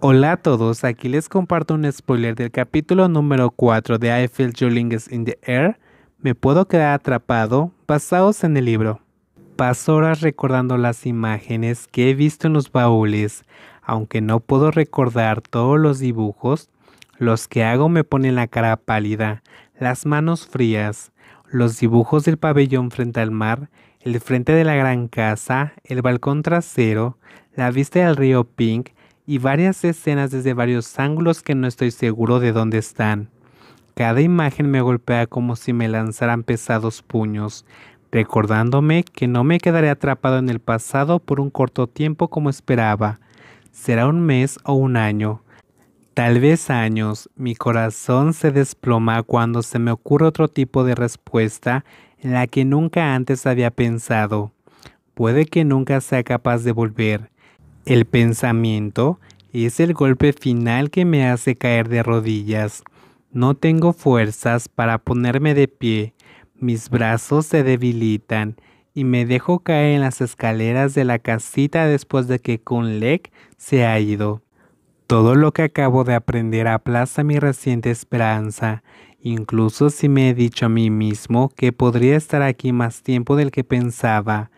Hola a todos, aquí les comparto un spoiler del capítulo número 4 de I Feel in the Air, Me Puedo Quedar Atrapado, basados en el libro. Paso horas recordando las imágenes que he visto en los baúles, aunque no puedo recordar todos los dibujos, los que hago me ponen la cara pálida, las manos frías, los dibujos del pabellón frente al mar, el frente de la gran casa, el balcón trasero, la vista del río Pink, y varias escenas desde varios ángulos que no estoy seguro de dónde están. Cada imagen me golpea como si me lanzaran pesados puños, recordándome que no me quedaré atrapado en el pasado por un corto tiempo como esperaba. Será un mes o un año. Tal vez años, mi corazón se desploma cuando se me ocurre otro tipo de respuesta en la que nunca antes había pensado. Puede que nunca sea capaz de volver, el pensamiento es el golpe final que me hace caer de rodillas. No tengo fuerzas para ponerme de pie. Mis brazos se debilitan y me dejo caer en las escaleras de la casita después de que Kunlek se ha ido. Todo lo que acabo de aprender aplaza mi reciente esperanza, incluso si me he dicho a mí mismo que podría estar aquí más tiempo del que pensaba.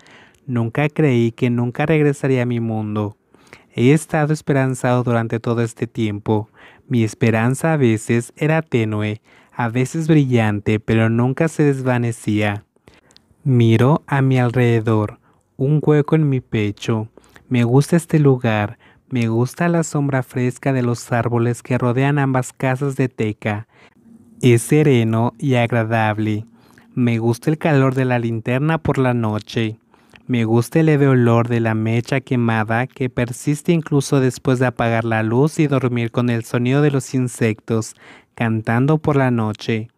Nunca creí que nunca regresaría a mi mundo. He estado esperanzado durante todo este tiempo. Mi esperanza a veces era tenue, a veces brillante, pero nunca se desvanecía. Miro a mi alrededor, un hueco en mi pecho. Me gusta este lugar, me gusta la sombra fresca de los árboles que rodean ambas casas de teca. Es sereno y agradable. Me gusta el calor de la linterna por la noche. Me gusta el leve olor de la mecha quemada que persiste incluso después de apagar la luz y dormir con el sonido de los insectos cantando por la noche.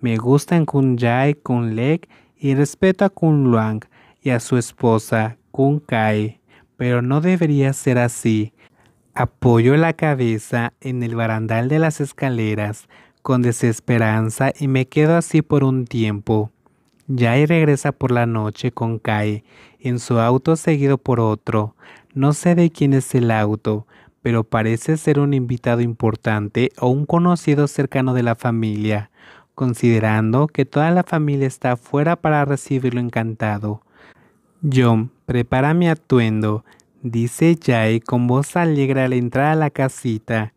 Me gustan Kun Jai, Kun Lek y respeto a Kun Luang y a su esposa Kun Kai, pero no debería ser así. Apoyo la cabeza en el barandal de las escaleras con desesperanza y me quedo así por un tiempo. Jai regresa por la noche con Kai en su auto seguido por otro. No sé de quién es el auto, pero parece ser un invitado importante o un conocido cercano de la familia, considerando que toda la familia está afuera para recibirlo encantado. John, prepara mi atuendo, dice Jay con voz alegre al entrar a la casita.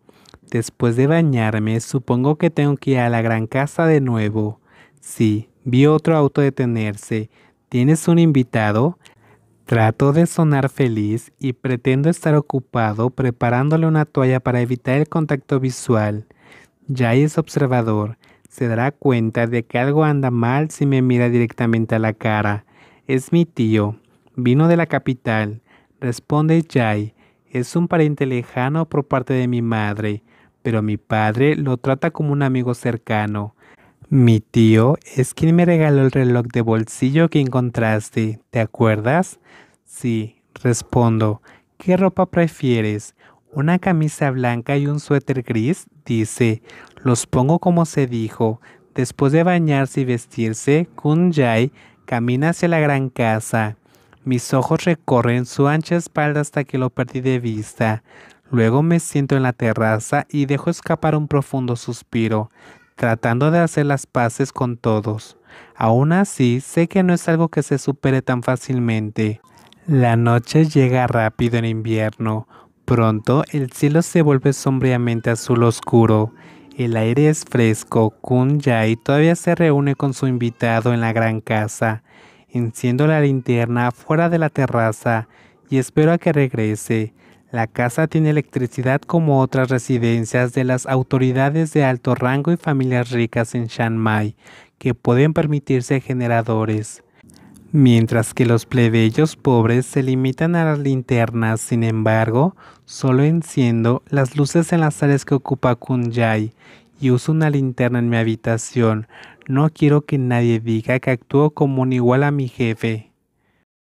Después de bañarme, supongo que tengo que ir a la gran casa de nuevo. Sí, vi otro auto detenerse. ¿Tienes un invitado? Trato de sonar feliz y pretendo estar ocupado preparándole una toalla para evitar el contacto visual. Jay es observador, se dará cuenta de que algo anda mal si me mira directamente a la cara. Es mi tío, vino de la capital, responde Jai, es un pariente lejano por parte de mi madre, pero mi padre lo trata como un amigo cercano. Mi tío es quien me regaló el reloj de bolsillo que encontraste, ¿te acuerdas? Sí, respondo. ¿Qué ropa prefieres? Una camisa blanca y un suéter gris, dice. Los pongo como se dijo. Después de bañarse y vestirse, Kun-Jai camina hacia la gran casa. Mis ojos recorren su ancha espalda hasta que lo perdí de vista. Luego me siento en la terraza y dejo escapar un profundo suspiro tratando de hacer las paces con todos. Aún así, sé que no es algo que se supere tan fácilmente. La noche llega rápido en invierno. Pronto el cielo se vuelve sombríamente azul oscuro. El aire es fresco. Kun y todavía se reúne con su invitado en la gran casa. Enciendo la linterna fuera de la terraza y espero a que regrese. La casa tiene electricidad como otras residencias de las autoridades de alto rango y familias ricas en Chiang Mai, que pueden permitirse generadores, mientras que los plebeyos pobres se limitan a las linternas, sin embargo, solo enciendo las luces en las áreas que ocupa Kunjai y uso una linterna en mi habitación. No quiero que nadie diga que actúo como un igual a mi jefe.